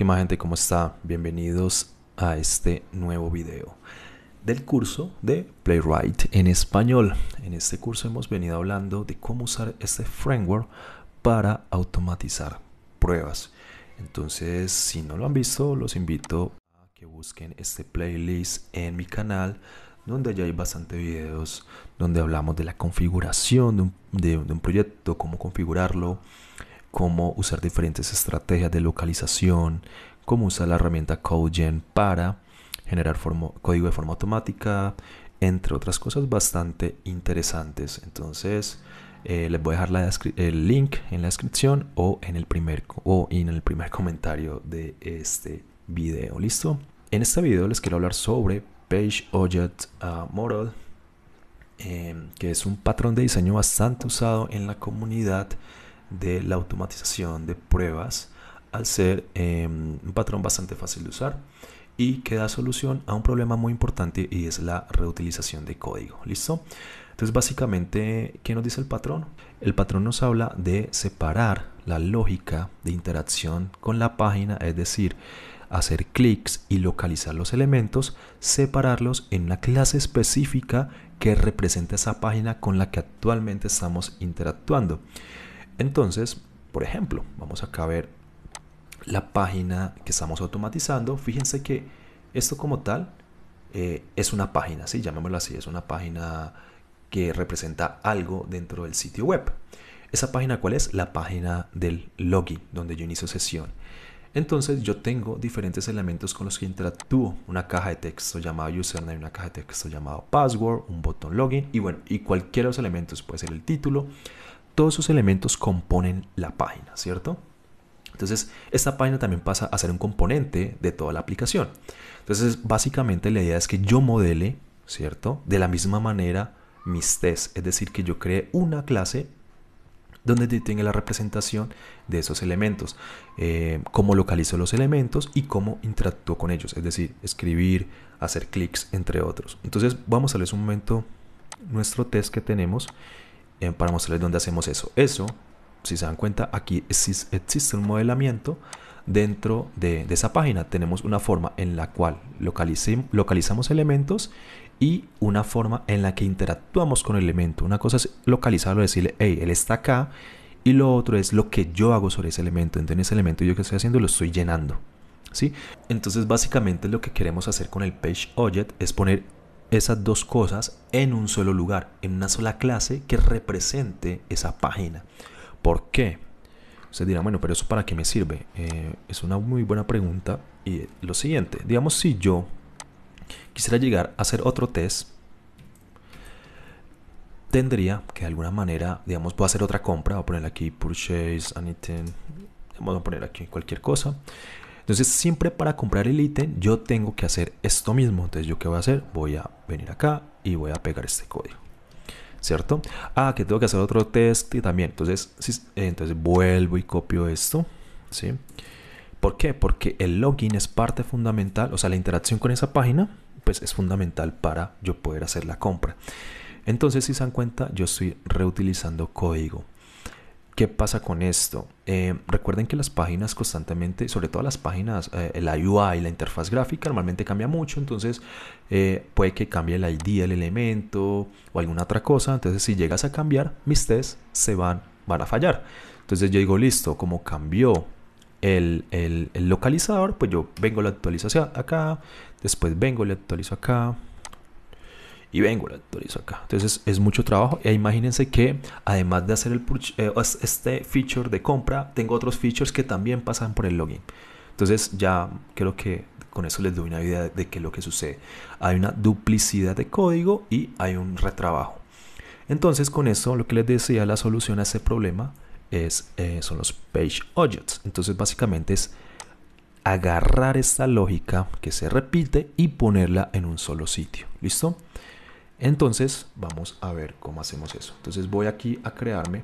¿Qué más gente? ¿Cómo está? Bienvenidos a este nuevo video del curso de Playwright en español. En este curso hemos venido hablando de cómo usar este framework para automatizar pruebas. Entonces, si no lo han visto, los invito a que busquen este playlist en mi canal donde ya hay bastante videos donde hablamos de la configuración de un proyecto, cómo configurarlo, cómo usar diferentes estrategias de localización, cómo usar la herramienta CodeGen para generar código de forma automática, entre otras cosas bastante interesantes. Entonces, eh, les voy a dejar el link en la descripción o en el primer, o en el primer comentario de este video. ¿Listo? En este video les quiero hablar sobre Page Object ah, Model, em, que es un patrón de diseño bastante usado en la comunidad de la automatización de pruebas al ser em, un patrón bastante fácil de usar y que da solución a un problema muy importante y es la reutilización de código. ¿Listo? Entonces básicamente, ¿qué nos dice el patrón? El patrón nos habla de separar la lógica de interacción con la página, es decir, hacer clics y localizar los elementos, separarlos en una clase específica que representa esa página con la que actualmente estamos interactuando. Entonces, por ejemplo, vamos acá a ver la página que estamos automatizando. Fíjense que esto como tal eh, es una página, si llamémoslo así, es una página que representa algo dentro del sitio web. ¿Esa página cuál es? La página del login, donde yo inicio sesión. Entonces yo tengo diferentes elementos con los que interactúo. Una caja de texto llamado username, una caja de texto llamado password, un botón login y bueno, y cualquiera de los elementos puede ser el título, todos esos elementos componen la página, ¿cierto? Entonces, esta página también pasa a ser un componente de toda la aplicación. Entonces, básicamente la idea es que yo modele, ¿cierto? De la misma manera mis tests, es decir, que yo cree una clase donde tenga la representación de esos elementos, eh, cómo localizo los elementos y cómo interactúo con ellos, es decir, escribir, hacer clics, entre otros. Entonces vamos a ver un momento nuestro test que tenemos eh, para mostrarles dónde hacemos eso. Eso, si se dan cuenta, aquí existe, un modelamiento dentro de, esa página. Tenemos una forma en la cual localizamos elementos y una forma en la que interactuamos con el elemento. Una cosa es localizarlo, decirle, hey, él está acá. Y lo otro es lo que yo hago sobre ese elemento. Entonces ese elemento yo que estoy haciendo lo estoy llenando. ¿Sí? Entonces básicamente lo que queremos hacer con el page object es poner esas dos cosas en un solo lugar, en una sola clase que represente esa página. ¿Por qué? usted dirá bueno, pero eso para qué me sirve? Eh, es una muy buena pregunta. Y lo siguiente, digamos si yo quisiera llegar a hacer otro test, tendría que de alguna manera, digamos, puedo hacer otra compra, voy a poner aquí purchase anything, vamos a poner aquí cualquier cosa, entonces siempre para comprar el ítem yo tengo que hacer esto mismo. Entonces yo qué voy a hacer? Voy a venir acá y voy a pegar este código. ¿Cierto? Ah, que tengo que hacer otro test y también. Entonces, entonces vuelvo y copio esto. ¿Sí? ¿Por qué? Porque el login es parte fundamental, o sea, la interacción con esa página, pues es fundamental para yo poder hacer la compra. Entonces, si se dan cuenta, yo estoy reutilizando código. ¿Qué pasa con esto? Eh, recuerden que las páginas constantemente, sobre todo las páginas, eh, el la UI, la interfaz gráfica, normalmente cambia mucho, entonces eh, puede que cambie el ID, el elemento o alguna otra cosa. Entonces, si llegas a cambiar, mis tests se van, a fallar. Entonces, yo digo, listo, como cambió el, localizador, pues yo vengo, la actualización acá, después vengo, le actualizo acá, y vengo, lo autorizo acá. Entonces es mucho trabajo. E imagínense que además de hacer el eh, este feature de compra, tengo otros features que también pasan por el login. Entonces ya creo que con eso les doy una idea de qué es lo que sucede. Hay una duplicidad de código y hay un retrabajo. Entonces con eso lo que les decía, la solución a ese problema es, eh, son los page objects. Entonces básicamente es agarrar esta lógica que se repite y ponerla en un solo sitio. ¿Listo? Entonces, vamos a ver cómo hacemos eso. Entonces voy aquí a crearme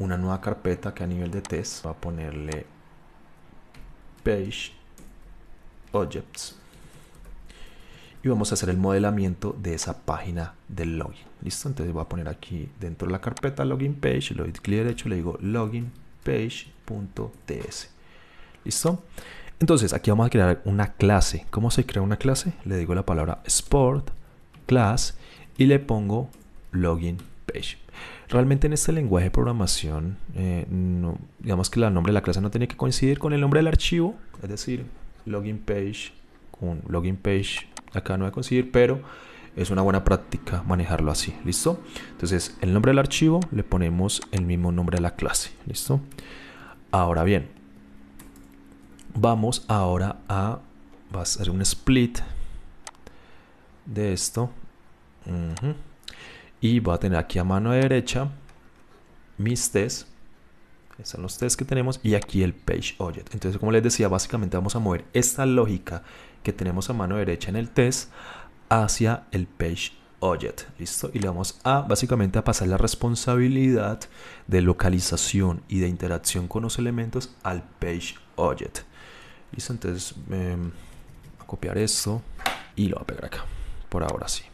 una nueva carpeta que a nivel de test va a ponerle page objects y vamos a hacer el modelamiento de esa página del login. ¿Listo? Entonces voy a poner aquí dentro de la carpeta login page, lo doy clic derecho, le digo login page.ts. ¿Listo? Entonces aquí vamos a crear una clase. ¿Cómo se crea una clase? Le digo la palabra sport class y le pongo login page. Realmente en este lenguaje de programación, eh, digamos que el nombre de la clase no tiene que coincidir con el nombre del archivo, es decir, login page con login page acá no va a coincidir, pero es una buena práctica manejarlo así, ¿listo? Entonces, el nombre del archivo le ponemos el mismo nombre a la clase, ¿listo? Ahora bien, vamos ahora a hacer un split de esto. Y voy a tener aquí a mano derecha mis tests, Estos son los tests que tenemos y aquí el page object. Entonces, como les decía, básicamente vamos a mover esta lógica que tenemos a mano derecha en el test hacia el page object. ¿Listo? Y le vamos a básicamente a pasar la responsabilidad de localización y de interacción con los elementos al page object. ¿Listo? Entonces, em, a copiar esto y lo voy a pegar acá. Por ahora sí.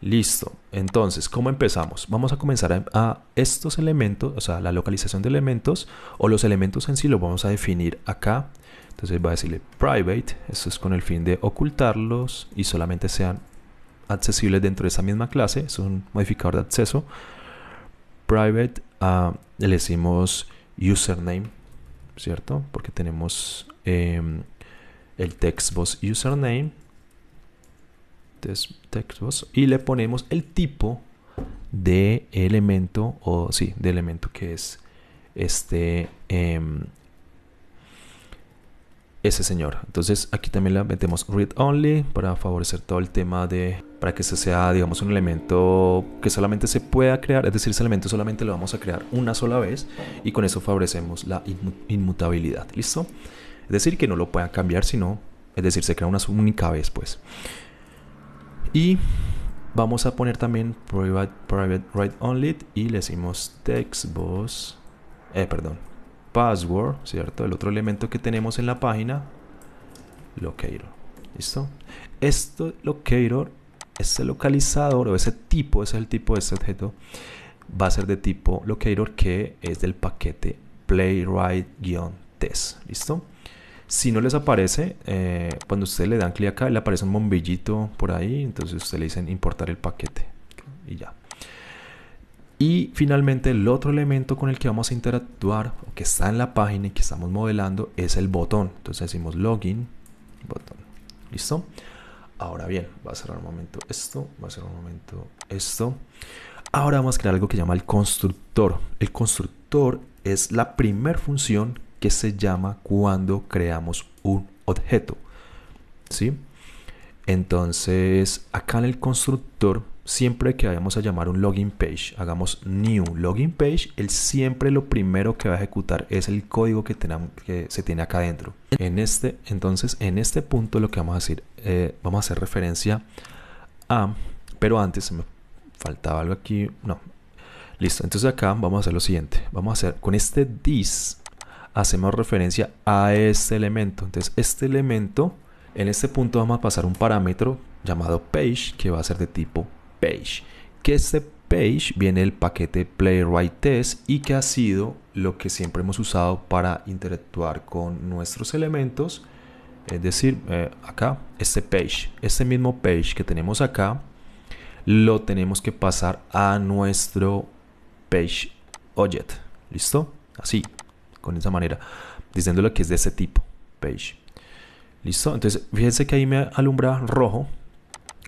Listo. Entonces, ¿cómo empezamos? Vamos a comenzar a, estos elementos, o sea, la localización de elementos o los elementos en sí los vamos a definir acá. Entonces va a decirle private, eso es con el fin de ocultarlos y solamente sean accesibles dentro de esa misma clase, es un modificador de acceso. Private, ah, le decimos username, ¿cierto? Porque tenemos em, el textbox username textos y le ponemos el tipo de elemento o sí, de elemento que es este em, ese señor. Entonces aquí también le metemos read only para favorecer todo el tema de para que este sea digamos un elemento que solamente se pueda crear, es decir, ese elemento solamente lo vamos a crear una sola vez y con eso favorecemos la inmutabilidad, ¿listo? Es decir, que no lo puedan cambiar sino, es decir, se crea una única vez pues. Y vamos a poner también private, private write only y le decimos textbox, eh, perdón, password, ¿cierto? El otro elemento que tenemos en la página, locator. ¿Listo? Esto locator, ese localizador o ese tipo, ese es el tipo de este objeto, va a ser de tipo locator que es del paquete playwright-test. ¿Listo? Si no les aparece, eh, cuando usted le dan clic acá, le aparece un bombillito por ahí, entonces usted le dicen importar el paquete y ya. Y finalmente el otro elemento con el que vamos a interactuar, que está en la página y que estamos modelando, es el botón. Entonces decimos login, botón. ¿Listo? Ahora bien, va a cerrar un momento esto, va a cerrar un momento esto. Ahora vamos a crear algo que se llama el constructor. El constructor es la primer función que se llama cuando creamos un objeto. ¿Sí? Entonces, acá en el constructor, siempre que vayamos a llamar un login page, hagamos new login page, él siempre lo primero que va a ejecutar es el código que, tenemos, que se tiene acá adentro. En este, entonces, en este punto lo que vamos a hacer, eh, vamos a hacer referencia a, pero antes me faltaba algo aquí, no. Listo, entonces acá vamos a hacer lo siguiente, vamos a hacer con este this hacemos referencia a este elemento. Entonces, este elemento, en este punto vamos a pasar un parámetro llamado page, que va a ser de tipo page. Que este page viene el paquete playwright test y que ha sido lo que siempre hemos usado para interactuar con nuestros elementos. Es decir, eh, acá, este page, este mismo page que tenemos acá, lo tenemos que pasar a nuestro page object. ¿Listo? Así, con esa manera, diciéndole que es de ese tipo, page, Listo, entonces fíjense que ahí me alumbra rojo.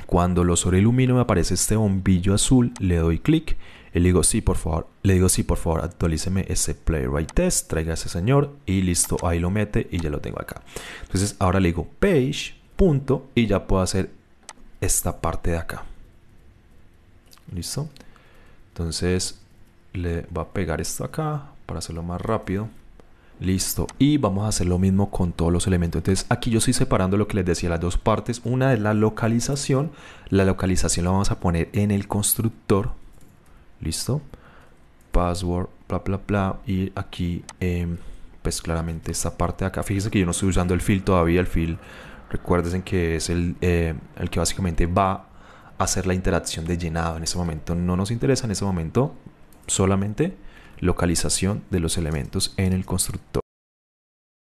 Cuando lo sobreilumino me aparece este bombillo azul, le doy clic y le digo sí, por favor, le digo sí, por favor, actualíceme ese playwright test, traiga a ese señor y listo, ahí lo mete y ya lo tengo acá. Entonces ahora le digo page, punto y ya puedo hacer esta parte de acá. ¿Listo? Entonces le va a pegar esto acá para hacerlo más rápido. Listo. Y vamos a hacer lo mismo con todos los elementos. Entonces aquí yo estoy separando lo que les decía, las dos partes. Una es la localización. La localización la vamos a poner en el constructor. Listo. Password, bla, bla, bla. Y aquí, em, pues claramente esta parte de acá. Fíjense que yo no estoy usando el fill todavía. El fill, recuerden que es el, eh, el que básicamente va a hacer la interacción de llenado. En ese momento no nos interesa. En ese momento solamente localización de los elementos en el constructor.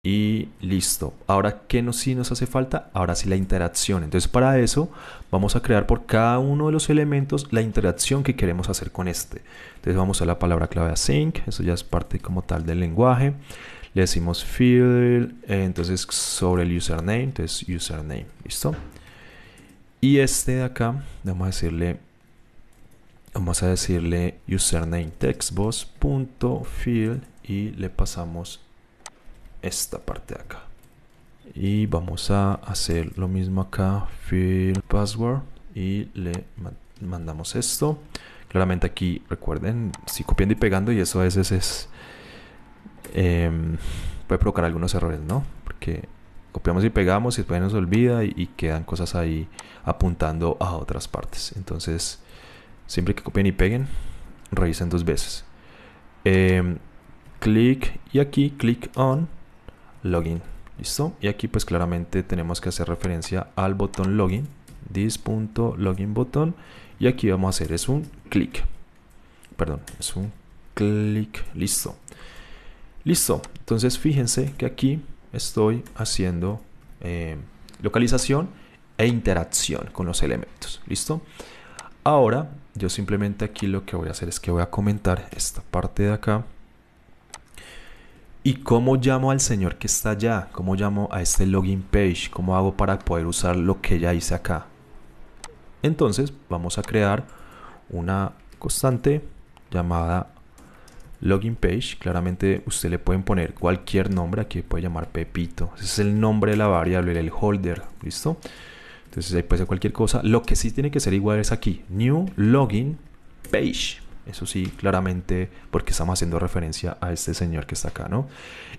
Y listo. Ahora, que nos, sí nos hace falta? Ahora sí la interacción. Entonces, para eso vamos a crear por cada uno de los elementos la interacción que queremos hacer con este. Entonces, vamos a la palabra clave async. Eso ya es parte como tal del lenguaje. Le decimos field. Eh, entonces, sobre el username. Entonces, username. ¿Listo? Y este de acá, vamos a decirle Vamos a decirle username field y le pasamos esta parte de acá. Y vamos a hacer lo mismo acá, field password y le mandamos esto. Claramente aquí, recuerden, si copiando y pegando y eso a veces es... Em, puede provocar algunos errores, ¿no? Porque copiamos y pegamos y después nos olvida y quedan cosas ahí apuntando a otras partes. Entonces siempre que copien y peguen, revisen dos veces. Em, clic y aquí, clic on, login. ¿Listo? Y aquí pues claramente tenemos que hacer referencia al botón login, login botón. Y aquí vamos a hacer es un clic. Perdón, es un clic. Listo. Listo. Entonces fíjense que aquí estoy haciendo em, localización e interacción con los elementos. ¿Listo? Ahora, yo simplemente aquí lo que voy a hacer es que voy a comentar esta parte de acá. ¿Y cómo llamo al señor que está allá? ¿Cómo llamo a este login page? ¿Cómo hago para poder usar lo que ya hice acá? Entonces, vamos a crear una constante llamada login page. Claramente usted le pueden poner cualquier nombre, aquí puede llamar Pepito. Ese es el nombre de la variable, el holder, ¿listo? listo entonces ahí puede ser cualquier cosa. Lo que sí tiene que ser igual es aquí, new login page. Eso sí, claramente, porque estamos haciendo referencia a este señor que está acá, ¿no?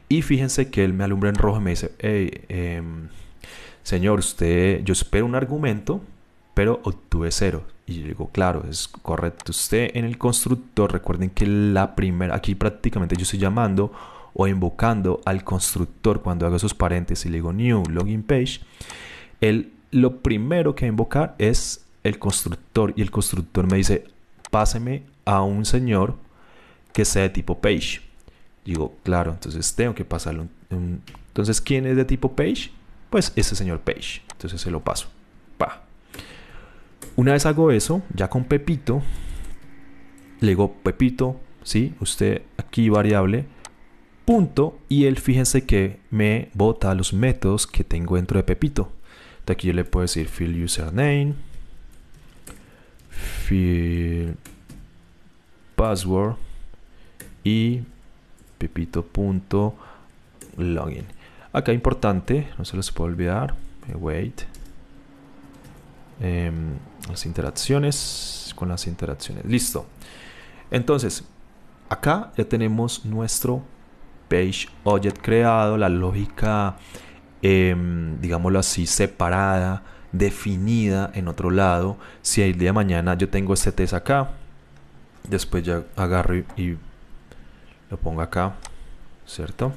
Y fíjense que él me alumbra en rojo y me dice, hey, em, señor, usted, yo espero un argumento, pero obtuve cero. Y yo digo, claro, es correcto. Usted en el constructor, recuerden que la primera, aquí prácticamente yo estoy llamando o invocando al constructor cuando hago esos paréntesis, Y le digo new login page, él lo primero que invocar es el constructor y el constructor me dice, páseme a un señor que sea de tipo page. Digo, claro, entonces tengo que pasarlo. Un, entonces, ¿quién es de tipo page? Pues ese señor page. Entonces se lo paso. Pa. Una vez hago eso, ya con Pepito, le digo, Pepito, ¿sí? Usted aquí variable, punto, y él fíjense que me bota los métodos que tengo dentro de Pepito aquí le puedo decir fill username, fill password y pepito.login. Acá importante, no se los puedo olvidar, eh, wait. Em, las interacciones con las interacciones. Listo. Entonces, acá ya tenemos nuestro page object creado, la lógica Em, digámoslo así, separada, definida en otro lado. Si el día de mañana yo tengo este test acá, después ya agarro y lo pongo acá, ¿cierto?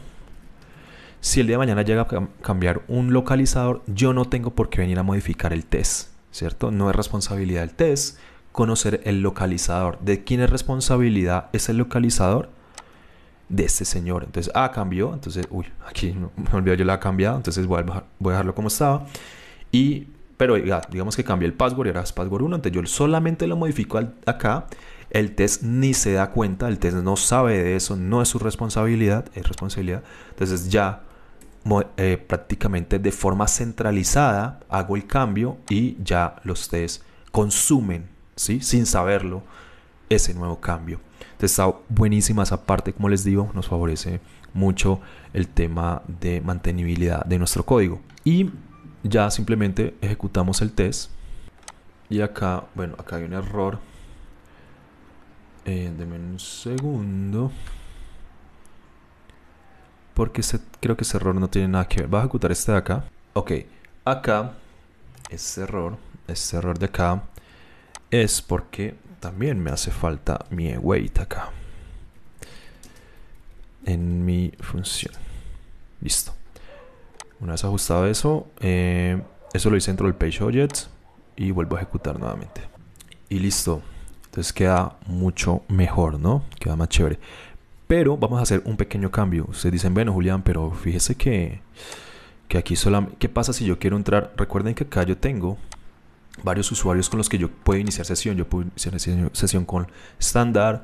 Si el día de mañana llega a cambiar un localizador, yo no tengo por qué venir a modificar el test, ¿cierto? No es responsabilidad del test conocer el localizador. ¿De quién es responsabilidad ese localizador? de este señor. Entonces ah, cambió, entonces, uy, aquí me olvidé, yo la he cambiado, entonces voy a, dejarlo como estaba. Y, pero digamos que cambió el password era password 1, entonces yo solamente lo modifico acá. El test ni se da cuenta, el test no sabe de eso, no es su responsabilidad, es responsabilidad. Entonces ya eh, prácticamente de forma centralizada hago el cambio y ya los test consumen, ¿sí? sin saberlo, ese nuevo cambio. Entonces está buenísima esa parte, como les digo, nos favorece mucho el tema de mantenibilidad de nuestro código. Y ya simplemente ejecutamos el test. Y acá, bueno, acá hay un error. Eh, un segundo. Porque se, creo que ese error no tiene nada que ver. Va a ejecutar este de acá. Ok, acá, este error, este error de acá, es porque también me hace falta mi await acá. En mi función. Listo. Una vez ajustado eso, eh, eso lo hice dentro del page object y vuelvo a ejecutar nuevamente. Y listo. Entonces queda mucho mejor, ¿no? Queda más chévere. Pero vamos a hacer un pequeño cambio. Ustedes dicen, bueno, Julián, pero fíjese que, que aquí solamente... ¿Qué pasa si yo quiero entrar? Recuerden que acá yo tengo varios usuarios con los que yo puedo iniciar sesión. Yo puedo iniciar sesión con Standard,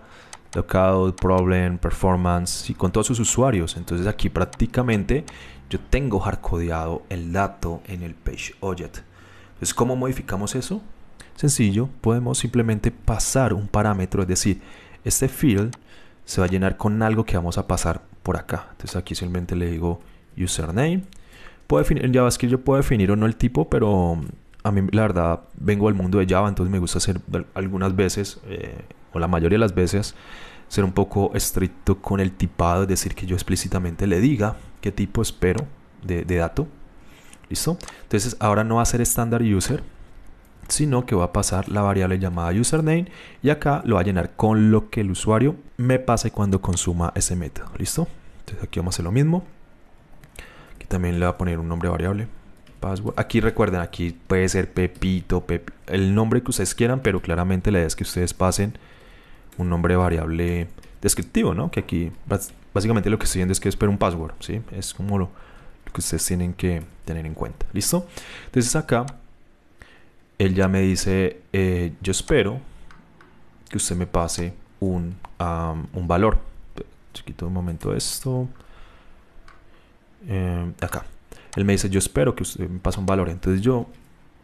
Lockout, Problem, Performance y con todos sus usuarios. Entonces aquí prácticamente yo tengo hardcodeado el dato en el page object. Entonces, ¿cómo modificamos eso? Sencillo, podemos simplemente pasar un parámetro, es decir, este field se va a llenar con algo que vamos a pasar por acá. Entonces aquí simplemente le digo username. Puedo definir, en JavaScript yo puedo definir o no el tipo, pero a mí la verdad vengo al mundo de Java, entonces me gusta hacer algunas veces, eh, o la mayoría de las veces, ser un poco estricto con el tipado, es decir, que yo explícitamente le diga qué tipo espero de, dato. ¿Listo? Entonces ahora no va a ser standard user, sino que va a pasar la variable llamada username y acá lo va a llenar con lo que el usuario me pase cuando consuma ese método. ¿Listo? Entonces aquí vamos a hacer lo mismo. Aquí también le va a poner un nombre variable. Aquí recuerden, aquí puede ser Pepito, el nombre que ustedes quieran, pero claramente la idea es que ustedes pasen un nombre variable descriptivo, ¿no? Que aquí básicamente lo que estoy viendo es que espero un password, ¿sí? Es como lo, que ustedes tienen que tener en cuenta, ¿listo? Entonces acá, él ya me dice, eh, yo espero que usted me pase un, valor. Chiquito un momento esto. Eh, acá. Él me dice, yo espero que usted me pase un valor. Entonces yo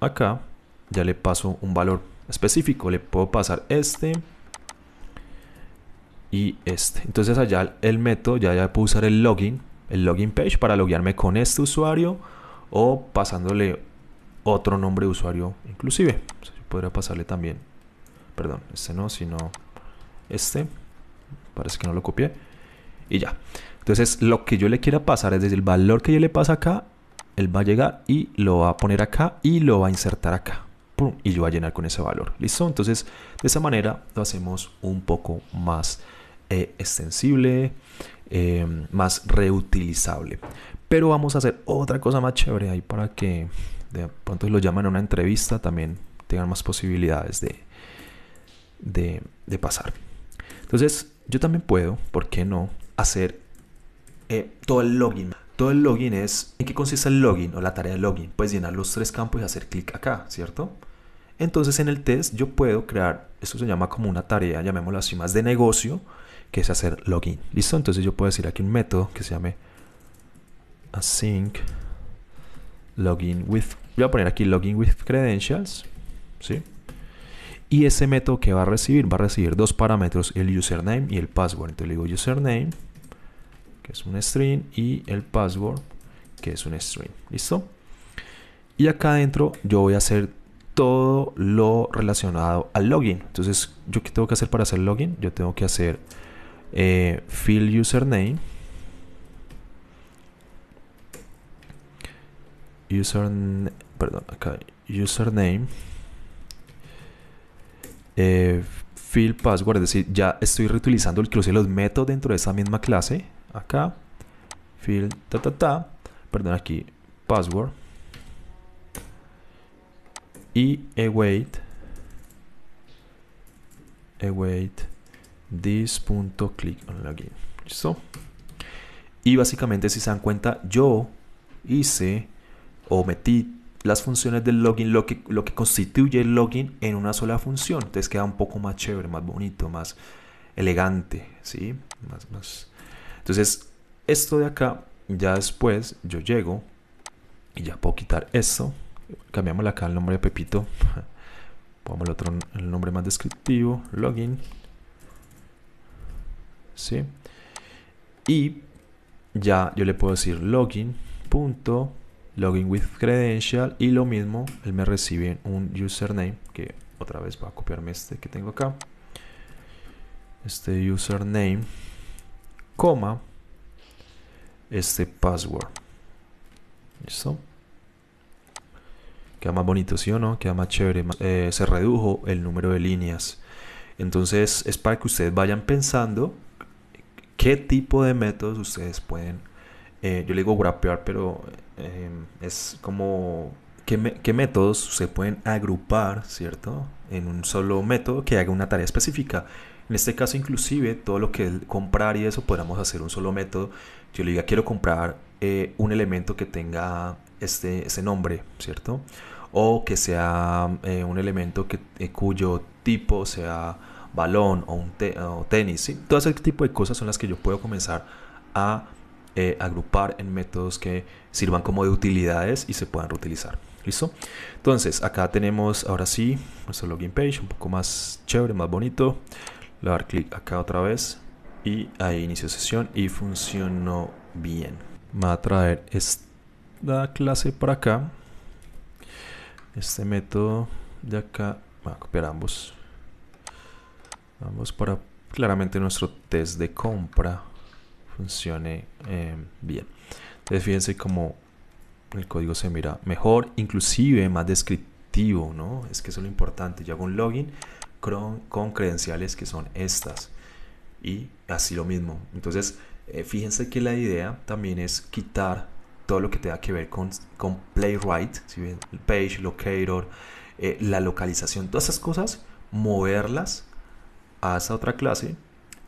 acá ya le paso un valor específico. Le puedo pasar este y este. Entonces allá el método, ya, ya puedo usar el login, el login page para loguearme con este usuario o pasándole otro nombre de usuario inclusive. podría pasarle también, perdón, este no, sino este. Parece que no lo copié. Y ya. Entonces lo que yo le quiera pasar, es decir, el valor que yo le paso acá, él va a llegar y lo va a poner acá y lo va a insertar acá. Y yo va a llenar con ese valor. ¿Listo? Entonces, de esa manera lo hacemos un poco más eh, extensible, eh, más reutilizable. Pero vamos a hacer otra cosa más chévere ahí para que de pronto lo llaman a una entrevista, también tengan más posibilidades de, de, pasar. Entonces, yo también puedo, ¿por qué no?, hacer eh, todo el login el del login es en qué consiste el login o la tarea de login. pues llenar los tres campos y hacer clic acá, ¿cierto? Entonces en el test yo puedo crear, esto se llama como una tarea, llamémoslo así, más de negocio, que es hacer login. ¿Listo? Entonces yo puedo decir aquí un método que se llame async login with, voy a poner aquí login with credentials, ¿sí? Y ese método que va a recibir, va a recibir dos parámetros, el username y el password. Entonces le digo username que es un string, y el password, que es un string. ¿Listo? Y acá adentro yo voy a hacer todo lo relacionado al login. Entonces, ¿yo que tengo que hacer para hacer login? Yo tengo que hacer eh, fill username. Username, perdón, acá, username. Eh, field password, es decir, ya estoy reutilizando, el inclusive los métodos dentro de esa misma clase, acá, field ta ta perdón, aquí, password, y await, e await e this.click on login, ¿listo? Y básicamente si se dan cuenta, yo hice o metí las funciones del login, lo que, lo que constituye el login en una sola función. Entonces queda un poco más chévere, más bonito, más elegante, ¿sí? Más, Entonces, esto de acá, ya después yo llego y ya puedo quitar esto. Cambiamos acá el nombre de Pepito. Pongamos el otro el nombre más descriptivo, login. ¿Sí? Y ya yo le puedo decir login punto login with credential y lo mismo, él me recibe un username que otra vez va a copiarme este que tengo acá. Este username, coma, este password. ¿Listo? Queda más bonito, ¿sí o no? Queda más chévere. Eh, se redujo el número de líneas. Entonces es para que ustedes vayan pensando qué tipo de métodos ustedes pueden eh, yo le digo grapear, pero em, es como ¿qué, métodos se pueden agrupar, ¿cierto? En un solo método que haga una tarea específica. En este caso, inclusive, todo lo que es comprar y eso, podríamos hacer un solo método. Yo le diga, quiero comprar eh, un elemento que tenga este, ese nombre, ¿cierto? O que sea eh, un elemento que, cuyo tipo sea balón o, un tenis, ¿sí? Todo ese tipo de cosas son las que yo puedo comenzar a eh, agrupar en métodos que sirvan como de utilidades y se puedan reutilizar. ¿Listo? Entonces, acá tenemos ahora sí nuestro login page, un poco más chévere, más bonito. Le voy a dar clic acá otra vez y ahí inicio sesión y funcionó bien. Me va a traer esta clase para acá. Este método de acá, vamos a copiar ambos. Vamos para claramente nuestro test de compra funcione eh, bien. Entonces fíjense cómo el código se mira mejor, inclusive más descriptivo, ¿no? Es que eso es lo importante. Yo hago un login con, credenciales que son estas y así lo mismo. Entonces eh, fíjense que la idea también es quitar todo lo que tenga que ver con, con Playwright, si bien el page, locator, eh, la localización, todas esas cosas, moverlas a esa otra clase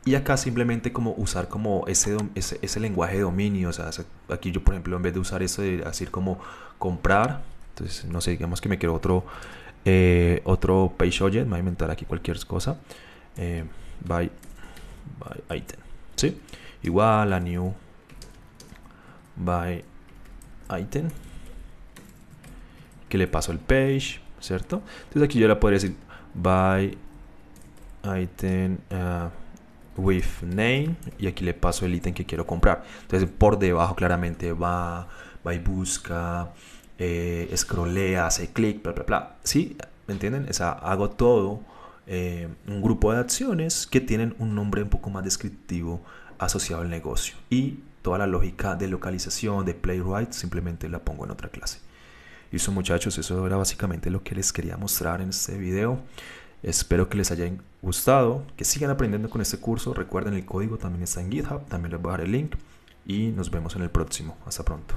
y acá simplemente como usar como ese, ese, ese lenguaje de dominio. O sea, aquí yo, por ejemplo, en vez de usar eso de decir como comprar, entonces, no sé, digamos que me quiero otro, eh, otro page object. Me voy a inventar aquí cualquier cosa. Eh, by, item. ¿Sí? Igual a new by item. Que le paso el page, ¿cierto? Entonces aquí yo le podría decir by item. Ah, with name y aquí le paso el ítem que quiero comprar. Entonces por debajo claramente va, va y busca, eh, scrollea, hace clic, bla, bla, bla. ¿Sí? ¿Me entienden? O sea, hago todo eh, un grupo de acciones que tienen un nombre un poco más descriptivo asociado al negocio. Y toda la lógica de localización, de playwright, simplemente la pongo en otra clase. y eso muchachos, eso era básicamente lo que les quería mostrar en este video. Espero que les haya gustado, que sigan aprendiendo con este curso. Recuerden, el código también está en GitHub, también les voy a dar el link y nos vemos en el próximo. Hasta pronto.